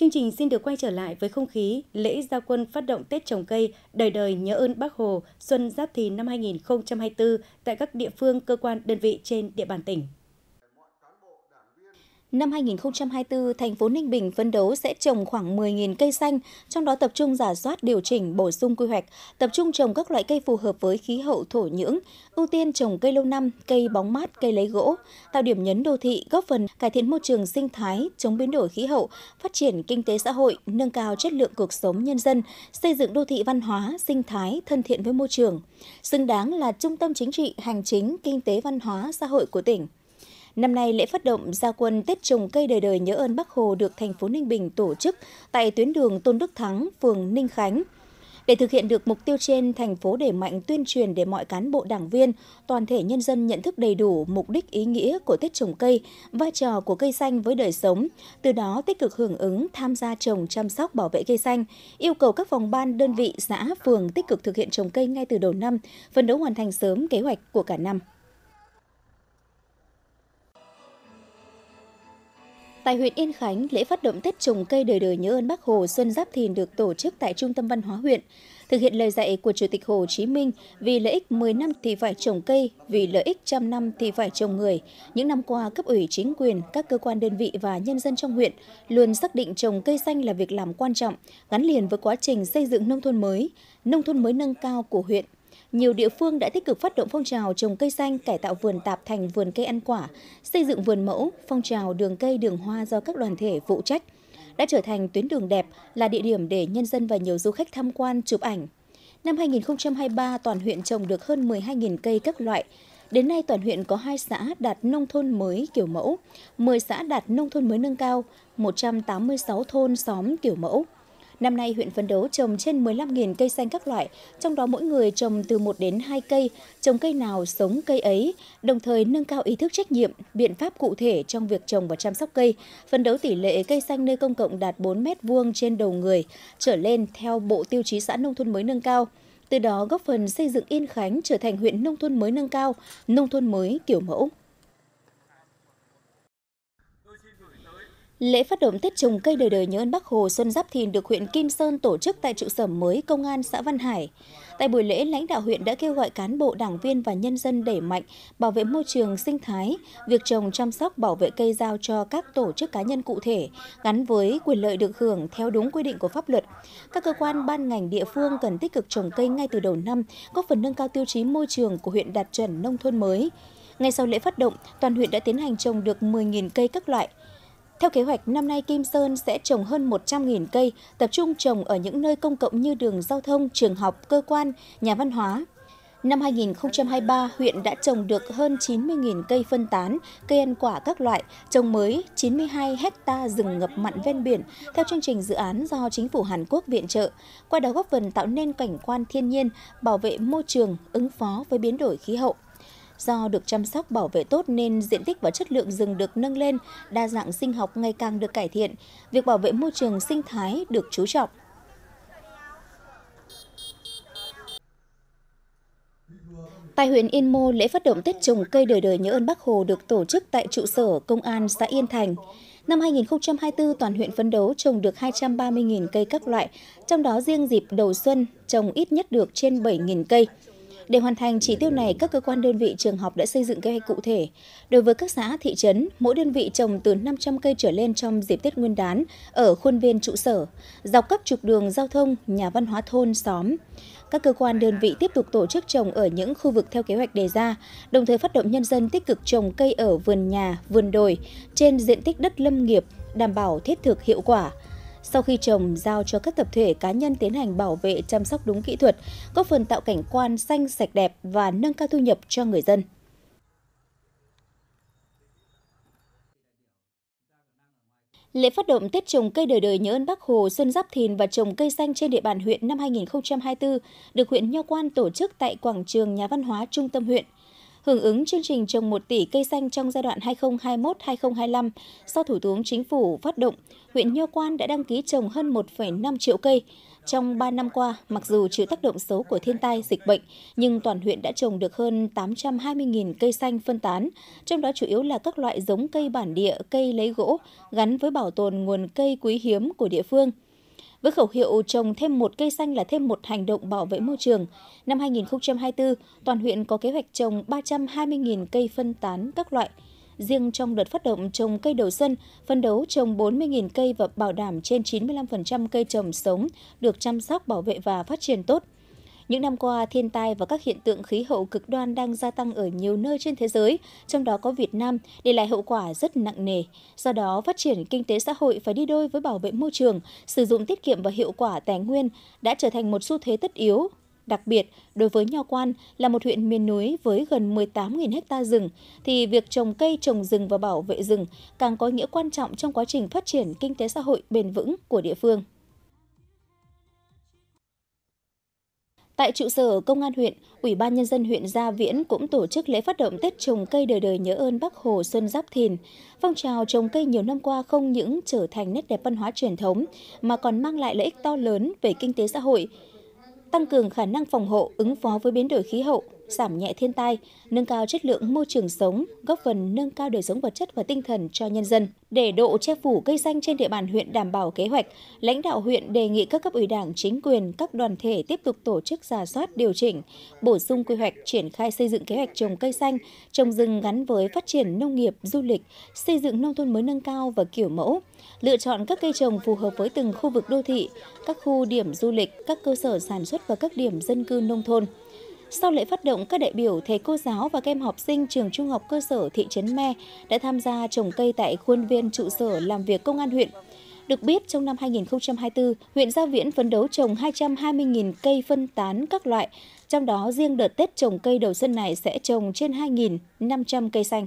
Chương trình xin được quay trở lại với không khí lễ gia quân phát động Tết trồng cây đời đời nhớ ơn Bác Hồ xuân Giáp Thìn năm 2024 tại các địa phương cơ quan đơn vị trên địa bàn tỉnh. Năm 2024, thành phố Ninh Bình phấn đấu sẽ trồng khoảng 10.000 cây xanh, trong đó tập trung giả soát điều chỉnh bổ sung quy hoạch, tập trung trồng các loại cây phù hợp với khí hậu thổ nhưỡng, ưu tiên trồng cây lâu năm, cây bóng mát, cây lấy gỗ, tạo điểm nhấn đô thị, góp phần cải thiện môi trường sinh thái, chống biến đổi khí hậu, phát triển kinh tế xã hội, nâng cao chất lượng cuộc sống nhân dân, xây dựng đô thị văn hóa, sinh thái thân thiện với môi trường, xứng đáng là trung tâm chính trị, hành chính, kinh tế văn hóa xã hội của tỉnh. Năm nay, lễ phát động gia quân Tết trồng cây đời đời nhớ ơn Bác Hồ được thành phố Ninh Bình tổ chức tại tuyến đường Tôn Đức Thắng, phường Ninh Khánh. Để thực hiện được mục tiêu trên, thành phố đẩy mạnh tuyên truyền để mọi cán bộ đảng viên, toàn thể nhân dân nhận thức đầy đủ mục đích ý nghĩa của Tết trồng cây, vai trò của cây xanh với đời sống, từ đó tích cực hưởng ứng tham gia trồng chăm sóc bảo vệ cây xanh, yêu cầu các phòng ban, đơn vị, xã, phường tích cực thực hiện trồng cây ngay từ đầu năm, phấn đấu hoàn thành sớm kế hoạch của cả năm. Tại huyện Yên Khánh, lễ phát động Tết trồng cây đời đời nhớ ơn Bác Hồ Xuân Giáp Thìn được tổ chức tại Trung tâm Văn hóa huyện. Thực hiện lời dạy của Chủ tịch Hồ Chí Minh, vì lợi ích 10 năm thì phải trồng cây, vì lợi ích trăm năm thì phải trồng người. Những năm qua, cấp ủy chính quyền, các cơ quan đơn vị và nhân dân trong huyện luôn xác định trồng cây xanh là việc làm quan trọng, gắn liền với quá trình xây dựng nông thôn mới, nông thôn mới nâng cao của huyện nhiều địa phương đã tích cực phát động phong trào trồng cây xanh, cải tạo vườn tạp thành vườn cây ăn quả, xây dựng vườn mẫu, phong trào đường cây đường hoa do các đoàn thể phụ trách đã trở thành tuyến đường đẹp là địa điểm để nhân dân và nhiều du khách tham quan chụp ảnh. Năm 2023, toàn huyện trồng được hơn 12.000 cây các loại. Đến nay, toàn huyện có 2 xã đạt nông thôn mới kiểu mẫu, 10 xã đạt nông thôn mới nâng cao, 186 thôn xóm kiểu mẫu. Năm nay, huyện phấn đấu trồng trên 15.000 cây xanh các loại, trong đó mỗi người trồng từ 1 đến 2 cây, trồng cây nào sống cây ấy, đồng thời nâng cao ý thức trách nhiệm, biện pháp cụ thể trong việc trồng và chăm sóc cây, phấn đấu tỷ lệ cây xanh nơi công cộng đạt 4 mét vuông trên đầu người trở lên theo Bộ Tiêu chí xã nông thôn mới nâng cao từ đó góp phần xây dựng Yên Khánh trở thành huyện nông thôn mới nâng cao, nông thôn mới kiểu mẫu. Lễ phát động Tết trồng cây đời đời nhớ ơn Bác Hồ Xuân Giáp Thìn được huyện Kim Sơn tổ chức tại trụ sở mới Công an xã Văn Hải. Tại buổi lễ, lãnh đạo huyện đã kêu gọi cán bộ, đảng viên và nhân dân đẩy mạnh bảo vệ môi trường sinh thái, việc trồng chăm sóc bảo vệ cây giao cho các tổ chức cá nhân cụ thể gắn với quyền lợi được hưởng theo đúng quy định của pháp luật. Các cơ quan ban ngành địa phương cần tích cực trồng cây ngay từ đầu năm, góp phần nâng cao tiêu chí môi trường của huyện đạt chuẩn nông thôn mới. Ngay sau lễ phát động, toàn huyện đã tiến hành trồng được 10.000 cây các loại, theo kế hoạch, năm nay Kim Sơn sẽ trồng hơn 100.000 cây, tập trung trồng ở những nơi công cộng như đường giao thông, trường học, cơ quan, nhà văn hóa. Năm 2023, huyện đã trồng được hơn 90.000 cây phân tán, cây ăn quả các loại, trồng mới 92 hecta rừng ngập mặn ven biển theo chương trình dự án do chính phủ Hàn Quốc viện trợ, qua đó góp phần tạo nên cảnh quan thiên nhiên, bảo vệ môi trường, ứng phó với biến đổi khí hậu. Do được chăm sóc bảo vệ tốt nên diện tích và chất lượng rừng được nâng lên, đa dạng sinh học ngày càng được cải thiện, việc bảo vệ môi trường sinh thái được chú trọng. Tại huyện Yên Mô, lễ phát động Tết trồng cây đời đời nhớ ơn Bác Hồ được tổ chức tại trụ sở Công an xã Yên Thành. Năm 2024, toàn huyện phấn đấu trồng được 230.000 cây các loại, trong đó riêng dịp đầu xuân trồng ít nhất được trên 7.000 cây. Để hoàn thành chỉ tiêu này, các cơ quan đơn vị trường học đã xây dựng kế hoạch cụ thể. Đối với các xã, thị trấn, mỗi đơn vị trồng từ 500 cây trở lên trong dịp Tết Nguyên đán ở khuôn viên trụ sở, dọc các trục đường giao thông, nhà văn hóa thôn, xóm. Các cơ quan đơn vị tiếp tục tổ chức trồng ở những khu vực theo kế hoạch đề ra, đồng thời phát động nhân dân tích cực trồng cây ở vườn nhà, vườn đồi trên diện tích đất lâm nghiệp đảm bảo thiết thực hiệu quả sau khi trồng giao cho các tập thể cá nhân tiến hành bảo vệ chăm sóc đúng kỹ thuật, góp phần tạo cảnh quan xanh sạch đẹp và nâng cao thu nhập cho người dân. Lễ phát động Tết trồng cây đời đời nhớ ơn Bác Hồ Xuân Giáp Thìn và trồng cây xanh trên địa bàn huyện năm 2024 được huyện Nho Quan tổ chức tại quảng trường Nhà Văn hóa Trung tâm huyện hưởng ứng chương trình trồng 1 tỷ cây xanh trong giai đoạn 2021-2025 do Thủ tướng Chính phủ phát động, huyện Nho Quan đã đăng ký trồng hơn 1,5 triệu cây. Trong 3 năm qua, mặc dù chịu tác động xấu của thiên tai, dịch bệnh, nhưng toàn huyện đã trồng được hơn 820.000 cây xanh phân tán, trong đó chủ yếu là các loại giống cây bản địa, cây lấy gỗ, gắn với bảo tồn nguồn cây quý hiếm của địa phương – với khẩu hiệu trồng thêm một cây xanh là thêm một hành động bảo vệ môi trường, năm 2024, toàn huyện có kế hoạch trồng 320.000 cây phân tán các loại. Riêng trong đợt phát động trồng cây đầu xuân, phân đấu trồng 40.000 cây và bảo đảm trên 95% cây trồng sống được chăm sóc, bảo vệ và phát triển tốt – những năm qua, thiên tai và các hiện tượng khí hậu cực đoan đang gia tăng ở nhiều nơi trên thế giới, trong đó có Việt Nam, để lại hậu quả rất nặng nề. Do đó, phát triển kinh tế xã hội phải đi đôi với bảo vệ môi trường, sử dụng tiết kiệm và hiệu quả tài nguyên đã trở thành một xu thế tất yếu Đặc biệt, đối với Nho Quan là một huyện miền núi với gần 18.000 ha rừng, thì việc trồng cây, trồng rừng và bảo vệ rừng càng có nghĩa quan trọng trong quá trình phát triển kinh tế xã hội bền vững của địa phương. Tại trụ sở Công an huyện, Ủy ban Nhân dân huyện Gia Viễn cũng tổ chức lễ phát động Tết trồng cây đời đời nhớ ơn Bác Hồ Xuân Giáp Thìn. Phong trào trồng cây nhiều năm qua không những trở thành nét đẹp văn hóa truyền thống mà còn mang lại lợi ích to lớn về kinh tế xã hội, tăng cường khả năng phòng hộ, ứng phó với biến đổi khí hậu, giảm nhẹ thiên tai, nâng cao chất lượng môi trường sống, góp phần nâng cao đời sống vật chất và tinh thần cho nhân dân. Để độ che phủ cây xanh trên địa bàn huyện đảm bảo kế hoạch, lãnh đạo huyện đề nghị các cấp ủy đảng, chính quyền, các đoàn thể tiếp tục tổ chức giả soát điều chỉnh, bổ sung quy hoạch triển khai xây dựng kế hoạch trồng cây xanh, trồng rừng gắn với phát triển nông nghiệp, du lịch, xây dựng nông thôn mới nâng cao và kiểu mẫu, lựa chọn các cây trồng phù hợp với từng khu vực đô thị, các khu điểm du lịch, các cơ sở sản xuất và các điểm dân cư nông thôn. Sau lễ phát động, các đại biểu, thầy cô giáo và các em học sinh trường trung học cơ sở thị trấn Me đã tham gia trồng cây tại khuôn viên trụ sở làm việc công an huyện. Được biết, trong năm 2024, huyện Gia Viễn phấn đấu trồng 220.000 cây phân tán các loại, trong đó riêng đợt Tết trồng cây đầu xuân này sẽ trồng trên 2.500 cây xanh.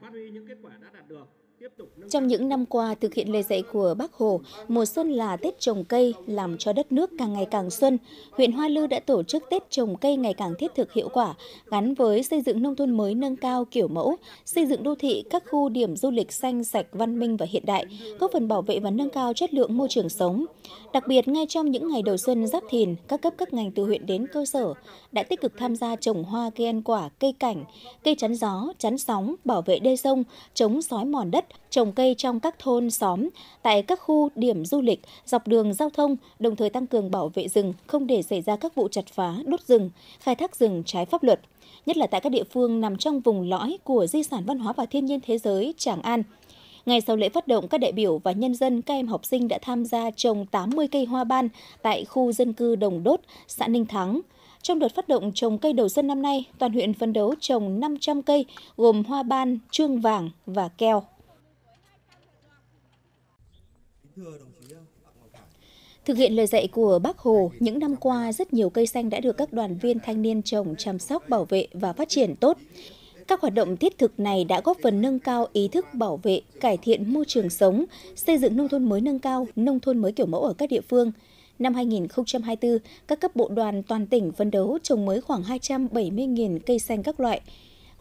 Phát huy những kết quả đã đạt được, tiếp tục trong những năm qua thực hiện lời dạy của Bác Hồ, mùa xuân là Tết trồng cây làm cho đất nước càng ngày càng xuân, huyện Hoa Lư đã tổ chức Tết trồng cây ngày càng thiết thực hiệu quả, gắn với xây dựng nông thôn mới nâng cao kiểu mẫu, xây dựng đô thị các khu điểm du lịch xanh sạch văn minh và hiện đại, góp phần bảo vệ và nâng cao chất lượng môi trường sống. Đặc biệt ngay trong những ngày đầu xuân Giáp Thìn, các cấp các ngành từ huyện đến cơ sở đã tích cực tham gia trồng hoa cây ăn quả, cây cảnh, cây chắn gió, chắn sóng, bảo vệ đê sông, chống sói mòn đất, trồng trồng cây trong các thôn, xóm, tại các khu điểm du lịch, dọc đường giao thông, đồng thời tăng cường bảo vệ rừng, không để xảy ra các vụ chặt phá, đốt rừng, khai thác rừng trái pháp luật, nhất là tại các địa phương nằm trong vùng lõi của di sản văn hóa và thiên nhiên thế giới Tràng An. Ngay sau lễ phát động, các đại biểu và nhân dân, các em học sinh đã tham gia trồng 80 cây hoa ban tại khu dân cư Đồng Đốt, xã Ninh Thắng. Trong đợt phát động trồng cây đầu xuân năm nay, toàn huyện phấn đấu trồng 500 cây gồm hoa ban, trương vàng và keo. Thực hiện lời dạy của Bác Hồ, những năm qua rất nhiều cây xanh đã được các đoàn viên thanh niên trồng chăm sóc, bảo vệ và phát triển tốt. Các hoạt động thiết thực này đã góp phần nâng cao ý thức bảo vệ, cải thiện môi trường sống, xây dựng nông thôn mới nâng cao, nông thôn mới kiểu mẫu ở các địa phương. Năm 2024, các cấp bộ đoàn toàn tỉnh phân đấu trồng mới khoảng 270.000 cây xanh các loại,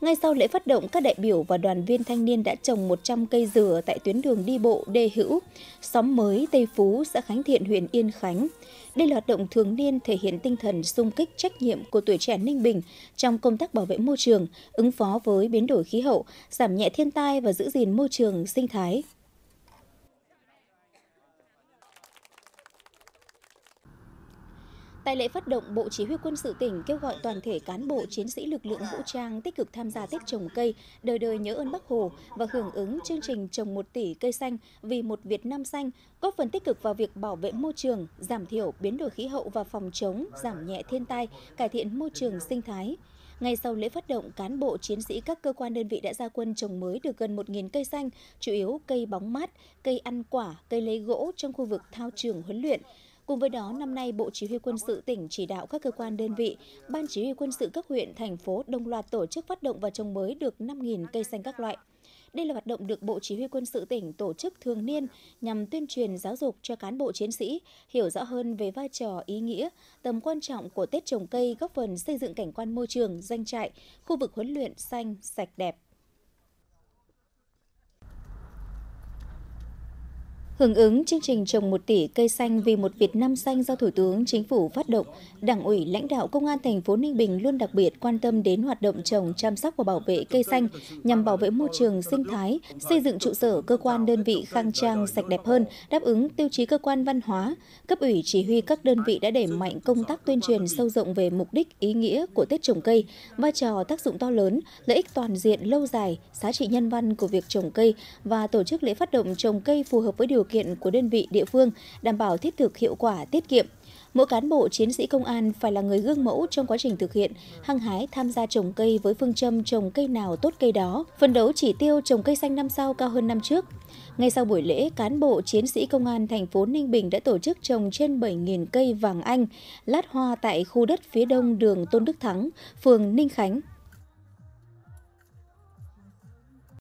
ngay sau lễ phát động, các đại biểu và đoàn viên thanh niên đã trồng 100 cây dừa tại tuyến đường đi bộ Đê Hữu, xóm mới Tây Phú, xã Khánh Thiện, huyện Yên Khánh. Đây là hoạt động thường niên thể hiện tinh thần sung kích trách nhiệm của tuổi trẻ Ninh Bình trong công tác bảo vệ môi trường, ứng phó với biến đổi khí hậu, giảm nhẹ thiên tai và giữ gìn môi trường sinh thái. Tại lễ phát động, Bộ Chỉ huy quân sự tỉnh kêu gọi toàn thể cán bộ chiến sĩ lực lượng vũ trang tích cực tham gia Tết trồng cây, đời đời nhớ ơn Bác Hồ và hưởng ứng chương trình trồng 1 tỷ cây xanh vì một Việt Nam xanh, góp phần tích cực vào việc bảo vệ môi trường, giảm thiểu biến đổi khí hậu và phòng chống, giảm nhẹ thiên tai, cải thiện môi trường sinh thái. Ngay sau lễ phát động, cán bộ chiến sĩ các cơ quan đơn vị đã ra quân trồng mới được gần 1.000 cây xanh, chủ yếu cây bóng mát, cây ăn quả, cây lấy gỗ trong khu vực thao trường huấn luyện. Cùng với đó, năm nay Bộ Chỉ huy quân sự tỉnh chỉ đạo các cơ quan đơn vị, Ban Chỉ huy quân sự các huyện, thành phố đồng loạt tổ chức phát động và trồng mới được 5.000 cây xanh các loại. Đây là hoạt động được Bộ Chỉ huy quân sự tỉnh tổ chức thường niên nhằm tuyên truyền giáo dục cho cán bộ chiến sĩ hiểu rõ hơn về vai trò, ý nghĩa, tầm quan trọng của Tết trồng cây góp phần xây dựng cảnh quan môi trường, doanh trại, khu vực huấn luyện xanh, sạch đẹp. Hưởng ứng chương trình trồng 1 tỷ cây xanh vì một Việt Nam xanh do Thủ tướng Chính phủ phát động, Đảng ủy lãnh đạo Công an thành phố Ninh Bình luôn đặc biệt quan tâm đến hoạt động trồng, chăm sóc và bảo vệ cây xanh nhằm bảo vệ môi trường sinh thái, xây dựng trụ sở cơ quan đơn vị khang trang sạch đẹp hơn, đáp ứng tiêu chí cơ quan văn hóa. Cấp ủy chỉ huy các đơn vị đã đẩy mạnh công tác tuyên truyền sâu rộng về mục đích, ý nghĩa của Tết trồng cây, vai trò tác dụng to lớn, lợi ích toàn diện lâu dài, giá trị nhân văn của việc trồng cây và tổ chức lễ phát động trồng cây phù hợp với điều kiện của đơn vị địa phương, đảm bảo thiết thực hiệu quả tiết kiệm. Mỗi cán bộ chiến sĩ công an phải là người gương mẫu trong quá trình thực hiện, hăng hái tham gia trồng cây với phương châm trồng cây nào tốt cây đó, phân đấu chỉ tiêu trồng cây xanh năm sau cao hơn năm trước. Ngay sau buổi lễ, cán bộ chiến sĩ công an thành phố Ninh Bình đã tổ chức trồng trên 7.000 cây vàng anh, lát hoa tại khu đất phía đông đường Tôn Đức Thắng, phường Ninh Khánh,